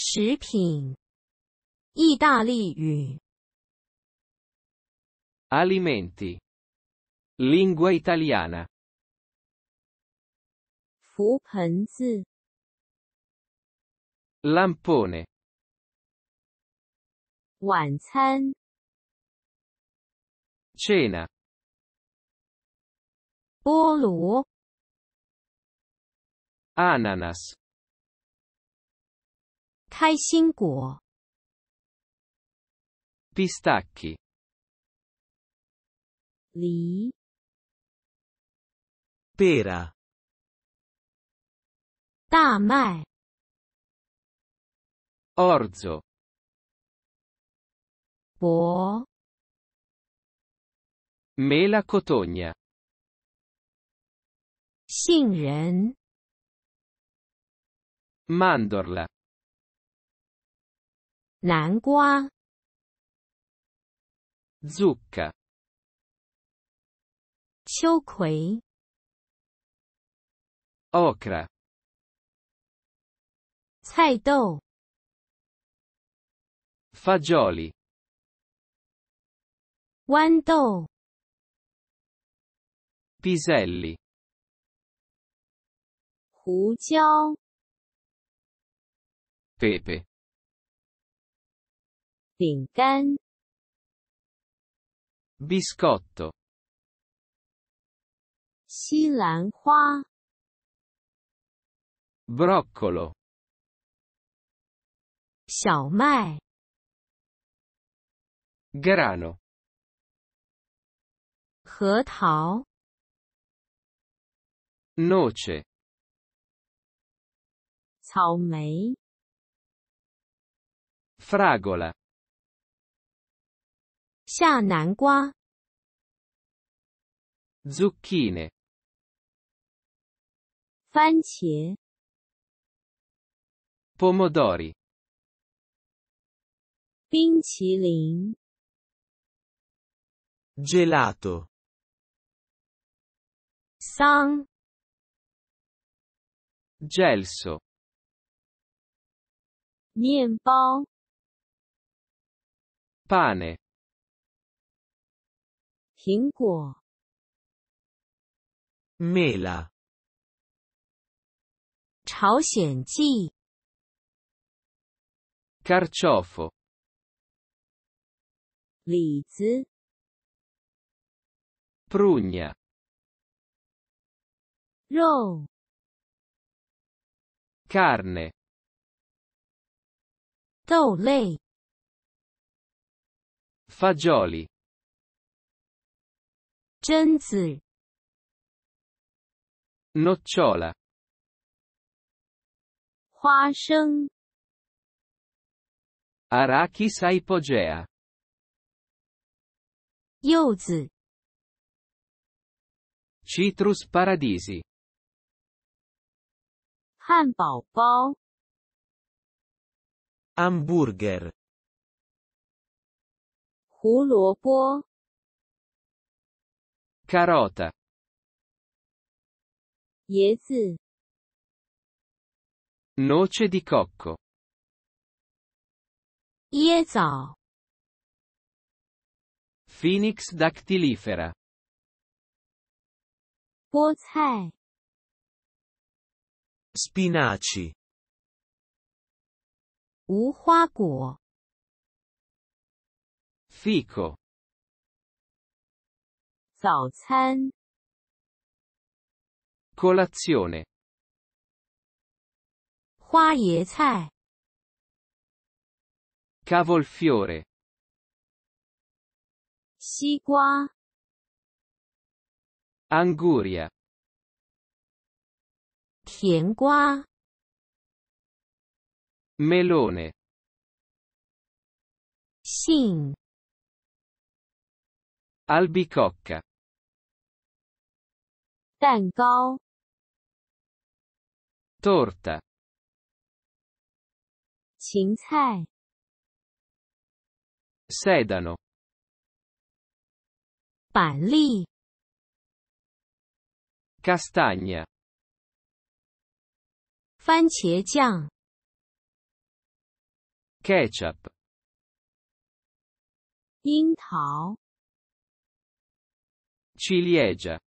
食品，意大利语，alimenti，lingua italiana，扶盆子，lampone，晚餐，cena，菠萝，ananas。开心果、pistacchi、梨、pera、大麦、orzo、bo、梅拉库托尼亚、杏仁、mandorla。南瓜，zucca，秋葵，okra，菜豆，fagioli，豌豆，piselli，胡椒，pepe。饼干，biscotto；西兰花，broccolo；小麦，grano；核桃，noce；草莓，fragola。下南瓜 zucchine, 番茄 pomodori, 冰淇淋 gelato, 桑 gelso, 面包 pane, 苹果 mela 朝鲜蓟 carciofo 李子 prugna 肉 carne 豆类 fagioli 榛子、n o o c l 果、花生、arachis hypogea、柚子、citrus paradisi、汉堡包、hamburger、胡萝卜。Carota. 椰子 Noce di cocco. 椰枣 Phoenix dactilifera. 菠菜 Spinaci. 无花果 Fico. 早餐 colazione 花椰菜 cavolfiore 西瓜 anguria 甜瓜 melone 杏 albicocca 蛋糕，Torta，芹菜，Sedano，板栗，Castagna，番茄酱，Ketchup，樱桃，Ciliegia。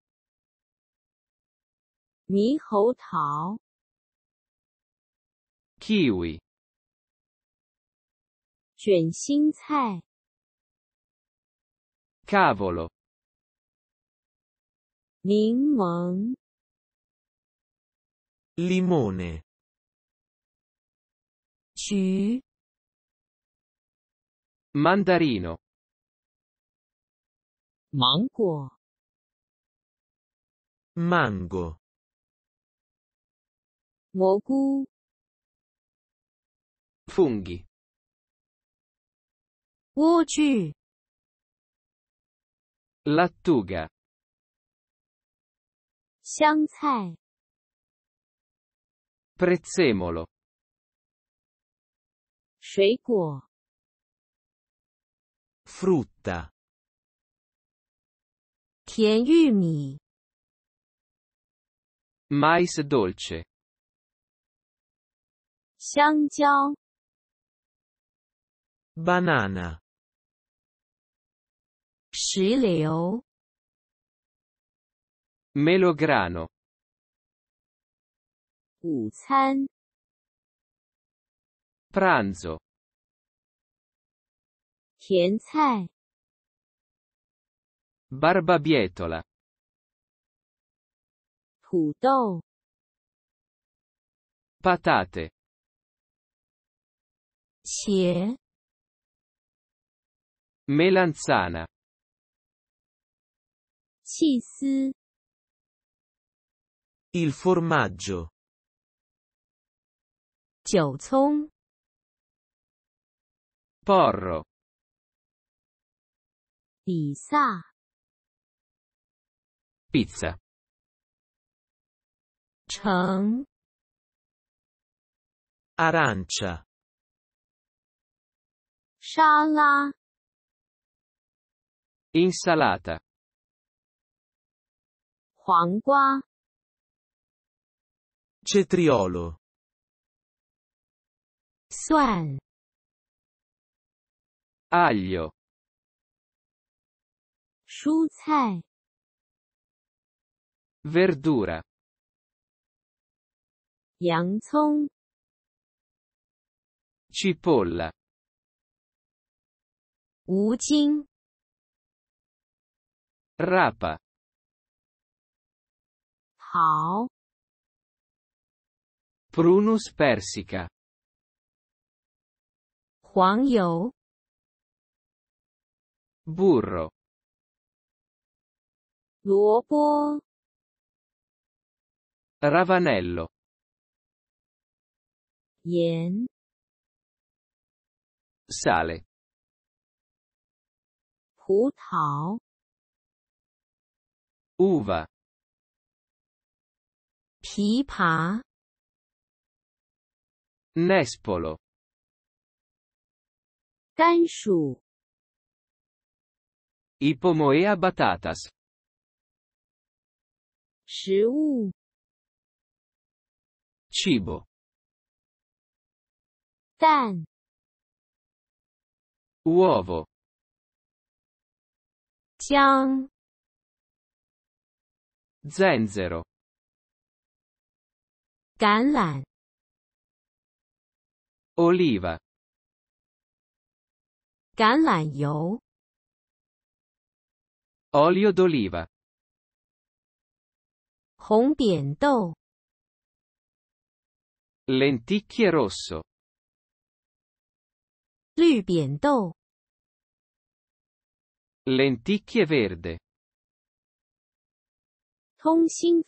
猕猴桃，kiwi，卷心菜，cavolo，柠檬，limone，c，mandarino，芒果，mango。蘑菇，Funghi。莴苣，Lattuga。香菜，Prezzemolo。水果，Frutta。甜玉米，Mais dolce。香蕉，banana，石榴，melograno，午餐，pranzo，甜菜，barbabietola，土豆，patate。茄，melanzana，细丝，il formaggio，韭葱 p o r r o 比萨。p i z z a 橙，arancia。Sciala. Insalata. Huangua. Cetriolo. Suan. Aglio. Shucai. Verdura. Yangcong. Cipolla. 吴京 rapa 好 prunus persica Huang Yu. burro 萝卜 ravanello 盐 sale 葡萄，uva，琵琶，nespolo，甘薯。i p o m o e a batatas，食物，cibo，蛋，uovo。香，zanzero，橄榄，oliva，橄榄油，olio d'oliva，红扁豆，lenticchie rosso，绿扁豆。Lenticchie verde.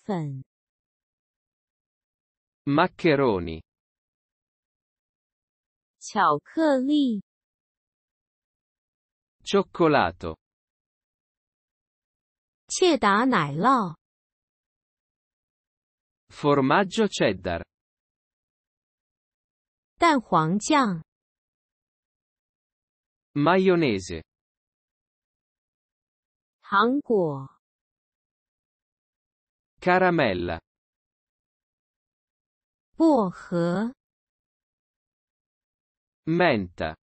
fen. Maccheroni. 巧克力 Cioccolato. 切达奶酪 Formaggio cheddar. 蛋黄酱 Maionese. 糖果，caramella，薄荷，menta，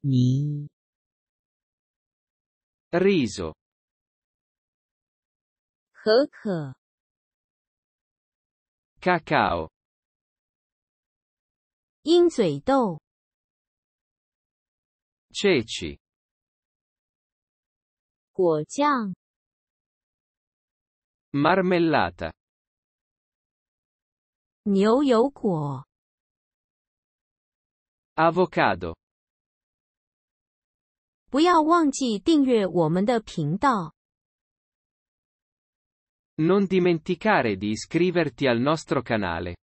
米，riso，可可，cacao，鹰嘴豆，ceci。果酱 marmellata 牛油果 avocado non dimenticare di iscriverti al nostro canale.